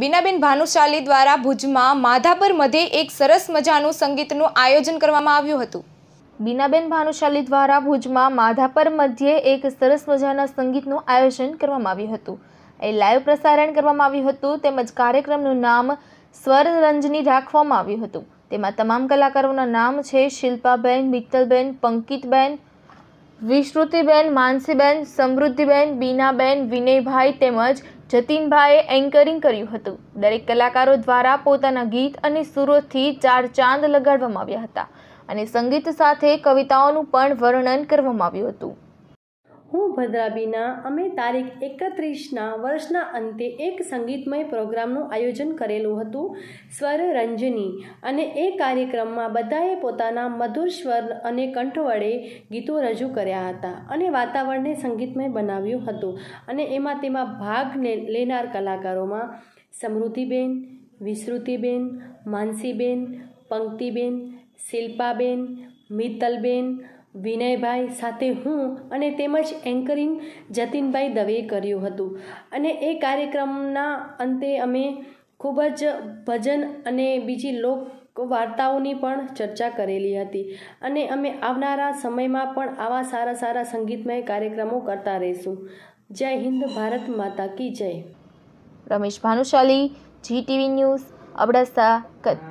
બિનાબેન ભાનુશાલી દ્વારા ભુજમાં માધાપર મધ્યે એક સરસ મજાનું સંગીતનું આયોજન કરવામાં આવ્યું હતું બિનાબેન ભાનુશાલી દ્વારા ભુજમાં માધાપર મધ્યે એક સરસ મજાના સંગીતનું આયોજન કરવામાં આવ્યું હતું એ લાઈવ પ્રસારણ કરવામાં આવ્યું હતું તેમજ કાર્યક્રમનું નામ સ્વરરંજની રાખવામાં આવ્યું હતું તેમાં તમામ કલાકારોના નામ છે શિલ્પાબેન મિત્તલબેન પંકિતબેન વિશ્રુતિબેન માનસીબેન સમૃદ્ધિબેન બીનાબેન વિનયભાઈ તેમજ જતીનભાઈએ એન્કરિંગ કર્યું હતું દરેક કલાકારો દ્વારા પોતાના ગીત અને સુરોથી ચાર ચાંદ લગાડવામાં આવ્યા હતા અને સંગીત સાથે કવિતાઓનું પણ વર્ણન કરવામાં આવ્યું હતું હું ભદ્રાબીના અમે તારીખ એકત્રીસના વર્ષના અંતે એક સંગીતમય પ્રોગ્રામનું આયોજન કરેલું હતું સ્વર રંજની અને એ કાર્યક્રમમાં બધાએ પોતાના મધુર સ્વર અને કંઠ વડે ગીતો રજૂ કર્યા હતા અને વાતાવરણને સંગીતમય બનાવ્યું હતું અને એમાં તેમાં ભાગ લેનાર કલાકારોમાં સમૃદ્ધિબેન વિસ્તૃતિબેન માનસીબેન પંક્તિબેન શિલ્પાબેન મિત્તલબેન વિનયભાઈ સાથે હું અને તેમજ એન્કરિંગ જતીનભાઈ દવેએ કર્યું હતું અને એ કાર્યક્રમના અંતે અમે ખૂબ જ ભજન અને બીજી લોક વાર્તાઓની પણ ચર્ચા કરેલી હતી અને અમે આવનારા સમયમાં પણ આવા સારા સારા સંગીતમય કાર્યક્રમો કરતા રહીશું જય હિન્દ ભારત માતા કી જય રમેશ ભાનુશાલી જીટીવી ન્યૂઝ અબડાસા કચ્છ